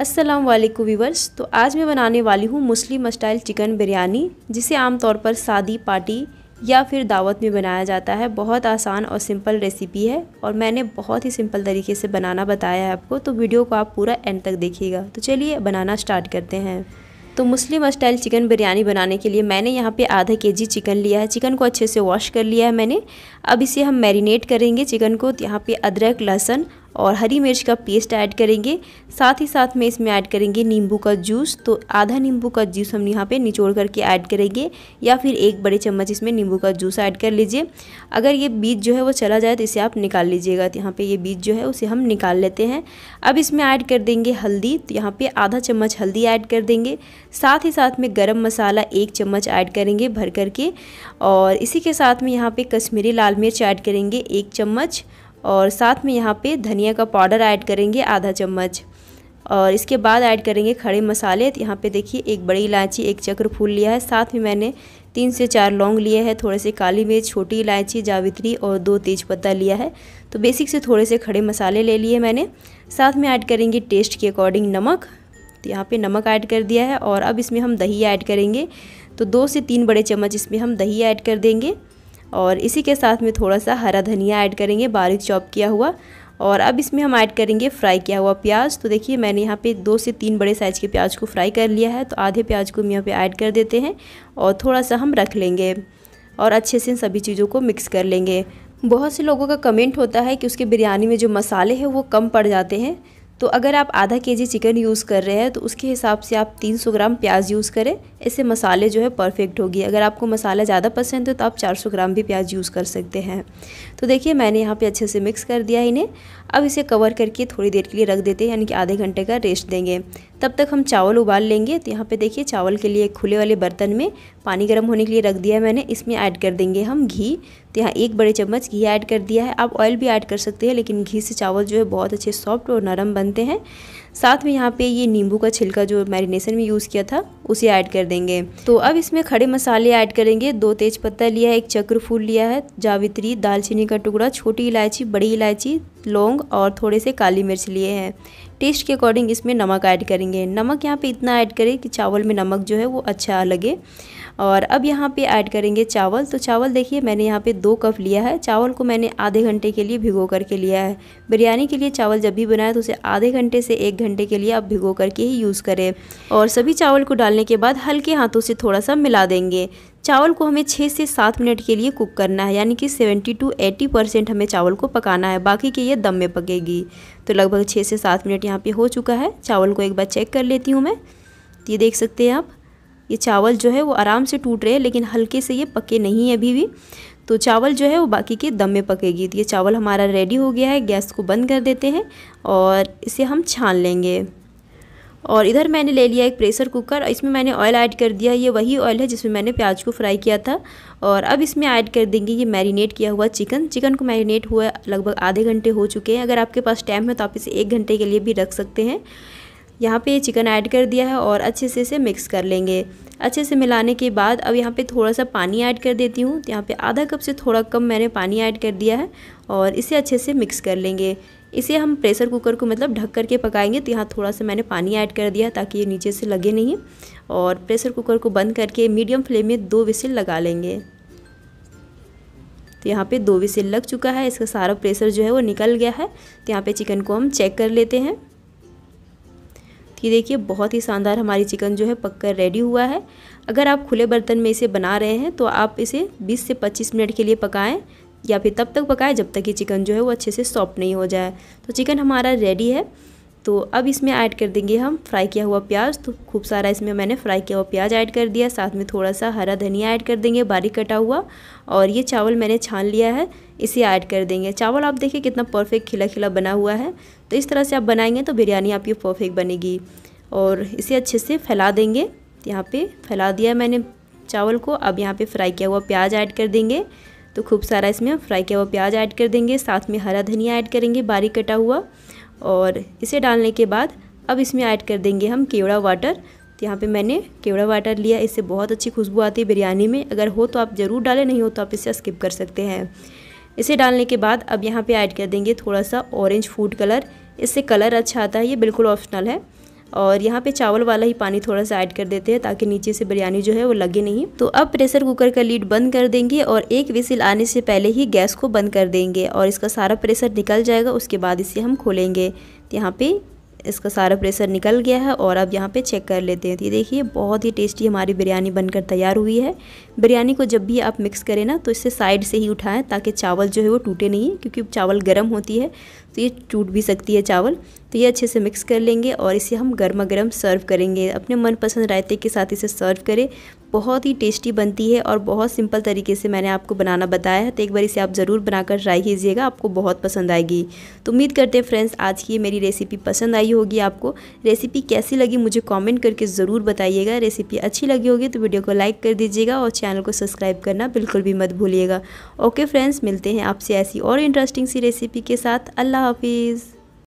अस्सलाम वालेकुम वीवर्स तो आज मैं बनाने वाली हूँ मुस्लिम स्टाइल चिकन बिरयानी जिसे आमतौर पर शादी पार्टी या फिर दावत में बनाया जाता है बहुत आसान और सिंपल रेसिपी है और मैंने बहुत ही सिंपल तरीके से बनाना बताया है आपको तो वीडियो को आप पूरा एंड तक देखिएगा तो चलिए बनाना स्टार्ट करते हैं तो मुस्लिम स्टाइल चिकन बिरयानी बनाने के लिए मैंने यहाँ पे आधा के जी चिकन लिया है चिकन को अच्छे से वॉश कर लिया है मैंने अब इसे हम मैरिनेट करेंगे चिकन को तो यहाँ पे अदरक लहसुन और हरी मिर्च का पेस्ट ऐड करेंगे साथ ही साथ में इसमें ऐड करेंगे नींबू का जूस तो आधा नींबू का जूस हम यहाँ पे निचोड़ करके ऐड करेंगे या फिर एक बड़े चम्मच इसमें नींबू का जूस ऐड कर लीजिए अगर ये बीज जो है वो चला जाए तो इसे आप निकाल लीजिएगा तो यहाँ पर ये बीज जो है उसे हम निकाल लेते हैं अब इसमें ऐड कर देंगे हल्दी तो यहाँ पर आधा चम्मच हल्दी ऐड कर देंगे साथ ही साथ में गर्म मसाला एक चम्मच ऐड करेंगे भर करके और इसी के साथ में यहाँ पर कश्मीरी लाल मिर्च ऐड करेंगे एक चम्मच और साथ में यहाँ पे धनिया का पाउडर ऐड करेंगे आधा चम्मच और इसके बाद ऐड करेंगे खड़े मसाले तो यहाँ पे देखिए एक बड़ी इलायची एक चक्र फूल लिया है साथ में मैंने तीन से चार लौंग लिए हैं थोड़े से काली मिर्च छोटी इलायची जावित्री और दो तेज़पत्ता लिया है तो बेसिक से थोड़े से खड़े मसाले ले लिए मैंने साथ में ऐड करेंगे टेस्ट के अकॉर्डिंग नमक तो यहाँ पर नमक ऐड कर दिया है और अब इसमें हम दही ऐड करेंगे तो दो से तीन बड़े चम्मच इसमें हम दही ऐड कर देंगे और इसी के साथ में थोड़ा सा हरा धनिया ऐड करेंगे बारीक चॉप किया हुआ और अब इसमें हम ऐड करेंगे फ्राई किया हुआ प्याज तो देखिए मैंने यहाँ पे दो से तीन बड़े साइज़ के प्याज को फ्राई कर लिया है तो आधे प्याज को हम यहाँ पे ऐड कर देते हैं और थोड़ा सा हम रख लेंगे और अच्छे से इन सभी चीज़ों को मिक्स कर लेंगे बहुत से लोगों का कमेंट होता है कि उसके बिरयानी में जो मसाले हैं वो कम पड़ जाते हैं तो अगर आप आधा के जी चिकन यूज़ कर रहे हैं तो उसके हिसाब से आप तीन ग्राम प्याज यूज़ करें इससे मसाले जो है परफेक्ट होगी अगर आपको मसाला ज़्यादा पसंद है तो आप 400 ग्राम भी प्याज यूज़ कर सकते हैं तो देखिए मैंने यहाँ पे अच्छे से मिक्स कर दिया इन्हें अब इसे कवर करके थोड़ी देर के लिए रख देते हैं यानी कि आधे घंटे का रेस्ट देंगे तब तक हम चावल उबाल लेंगे तो यहाँ पर देखिए चावल के लिए खुले वाले बर्तन में पानी गर्म होने के लिए रख दिया है मैंने इसमें ऐड कर देंगे हम घी तो यहाँ एक बड़े चम्मच घी ऐड कर दिया है आप ऑयल भी ऐड कर सकते हैं लेकिन घी से चावल जो है बहुत अच्छे सॉफ्ट और नरम बनते हैं साथ में यहाँ पे ये नींबू का छिलका जो मैरिनेशन में यूज़ किया था उसे ऐड कर देंगे तो अब इसमें खड़े मसाले ऐड करेंगे दो तेज पत्ता लिया है एक चक्र फूल लिया है जावित्री दालचीनी का टुकड़ा छोटी इलायची बड़ी इलायची लौंग और थोड़े से काली मिर्च लिए हैं टेस्ट के अकॉर्डिंग इसमें नमक ऐड करेंगे नमक यहाँ पे इतना ऐड करें कि चावल में नमक जो है वो अच्छा लगे और अब यहाँ पे ऐड करेंगे चावल तो चावल देखिए मैंने यहाँ पे दो कप लिया है चावल को मैंने आधे घंटे के लिए भिगो करके लिया है बिरयानी के लिए चावल जब भी बनाए तो उसे आधे घंटे से एक घंटे के लिए आप भिगो करके ही यूज़ करें और सभी चावल को डालने के बाद हल्के हाथों से थोड़ा सा मिला देंगे चावल को हमें छः से सात मिनट के लिए कुक करना है यानी कि सेवेंटी टू एटी परसेंट हमें चावल को पकाना है बाकी के ये दम में पकेगी तो लगभग छः से सात मिनट यहाँ पे हो चुका है चावल को एक बार चेक कर लेती हूँ मैं तो ये देख सकते हैं आप ये चावल जो है वो आराम से टूट रहे हैं लेकिन हल्के से ये पके नहीं है अभी भी तो चावल जो है वो बाकी के दम में पकेगी तो ये चावल हमारा रेडी हो गया है गैस को बंद कर देते हैं और इसे हम छान लेंगे और इधर मैंने ले लिया एक प्रेशर कुकर इसमें मैंने ऑयल ऐड कर दिया ये वही ऑयल है जिसमें मैंने प्याज को फ्राई किया था और अब इसमें ऐड कर देंगे ये मैरिनेट किया हुआ चिकन चिकन को मैरिनेट हुआ लगभग आधे घंटे हो चुके हैं अगर आपके पास टाइम है तो आप इसे एक घंटे के लिए भी रख सकते हैं यहाँ पे चिकन ऐड कर दिया है और अच्छे से इसे मिक्स कर लेंगे अच्छे से मिलाने के बाद अब यहाँ पे थोड़ा सा पानी ऐड कर देती हूँ यहाँ पे आधा कप से थोड़ा कम मैंने पानी ऐड कर दिया है और इसे अच्छे से मिक्स कर लेंगे इसे हम प्रेशर कुकर को मतलब ढक करके पकाएंगे तो यहाँ थोड़ा सा मैंने पानी ऐड कर दिया ताकि ये नीचे से लगे नहीं और प्रेशर कुकर को बंद करके मीडियम फ्लेम में दो विसिल लगा लेंगे तो यहाँ पे दो विसिल लग चुका है इसका सारा प्रेशर जो है वो निकल गया है तो यहाँ पे चिकन को हम चेक कर लेते हैं तो ये देखिए बहुत ही शानदार हमारी चिकन जो है पककर रेडी हुआ है अगर आप खुले बर्तन में इसे बना रहे हैं तो आप इसे 20 से 25 मिनट के लिए पकाएं या फिर तब तक पकाएं जब तक कि चिकन जो है वो अच्छे से सॉफ्ट नहीं हो जाए तो चिकन हमारा रेडी है तो अब इसमें ऐड कर देंगे हम फ्राई किया हुआ प्याज तो खूब सारा इसमें मैंने फ्राई किया हुआ प्याज ऐड कर दिया साथ में थोड़ा सा हरा धनिया ऐड कर देंगे बारीक कटा हुआ और ये चावल मैंने छान लिया है इसे ऐड कर देंगे चावल आप देखिए कितना परफेक्ट खिला खिला बना हुआ है तो इस तरह से आप बनाएंगे तो बिरयानी आपकी परफेक्ट बनेगी और इसे अच्छे से फैला देंगे यहाँ पर फैला दिया मैंने चावल को अब यहाँ पर फ्राई किया हुआ प्याज ऐड कर देंगे तो खूब सारा इसमें हम फ्राई किया हुआ प्याज ऐड कर देंगे साथ में हरा धनिया ऐड करेंगे बारीक कटा हुआ और इसे डालने के बाद अब इसमें ऐड कर देंगे हम केवड़ा वाटर तो यहाँ पे मैंने केवड़ा वाटर लिया इससे बहुत अच्छी खुशबू आती है बिरयानी में अगर हो तो आप ज़रूर डालें नहीं हो तो आप इसे स्किप कर सकते हैं इसे डालने के बाद अब यहाँ पे ऐड कर देंगे थोड़ा सा ऑरेंज फूड कलर इससे कलर अच्छा आता है ये बिल्कुल ऑप्शनल है और यहाँ पे चावल वाला ही पानी थोड़ा सा ऐड कर देते हैं ताकि नीचे से बिरयानी जो है वो लगे नहीं तो अब प्रेशर कुकर का लीड बंद कर देंगे और एक विसिल आने से पहले ही गैस को बंद कर देंगे और इसका सारा प्रेशर निकल जाएगा उसके बाद इसे हम खोलेंगे यहाँ पे इसका सारा प्रेशर निकल गया है और अब यहाँ पे चेक कर लेते हैं ये देखिए बहुत ही टेस्टी हमारी बिरयानी बनकर तैयार हुई है बिरयानी को जब भी आप मिक्स करें ना तो इसे साइड से ही उठाएं ताकि चावल जो है वो टूटे नहीं क्योंकि चावल गर्म होती है तो ये टूट भी सकती है चावल तो ये अच्छे से मिक्स कर लेंगे और इसे हम गर्मा गर्म सर्व करेंगे अपने मनपसंद रायते के साथ इसे सर्व करें बहुत ही टेस्टी बनती है और बहुत सिंपल तरीके से मैंने आपको बनाना बताया है तो एक बार इसे आप ज़रूर बनाकर ट्राई कीजिएगा आपको बहुत पसंद आएगी तो उम्मीद करते हैं फ्रेंड्स आज की मेरी रेसिपी पसंद आई होगी आपको रेसिपी कैसी लगी मुझे कॉमेंट करके ज़रूर बताइएगा रेसिपी अच्छी लगी होगी तो वीडियो को लाइक कर दीजिएगा और चैनल को सब्सक्राइब करना बिल्कुल भी मत भूलिएगा ओके फ्रेंड्स मिलते हैं आपसे ऐसी और इंटरेस्टिंग सी रेसिपी के साथ अल्लाह हाफिज़